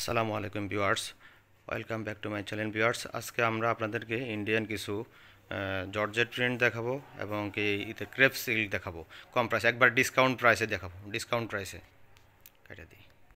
আসসালামু আলাইকুম viewers welcome back to my channel viewers আজকে আমরা আপনাদেরকে ইন্ডিয়ান কিছু জর্জেট প্রিন্ট দেখাবো এবং কি ইতে ক্রেপ সিল্ক দেখাবো কম প্রাইসে একবার ডিসকাউন্ট প্রাইসে দেখাবো ডিসকাউন্ট প্রাইসে কেটে দিই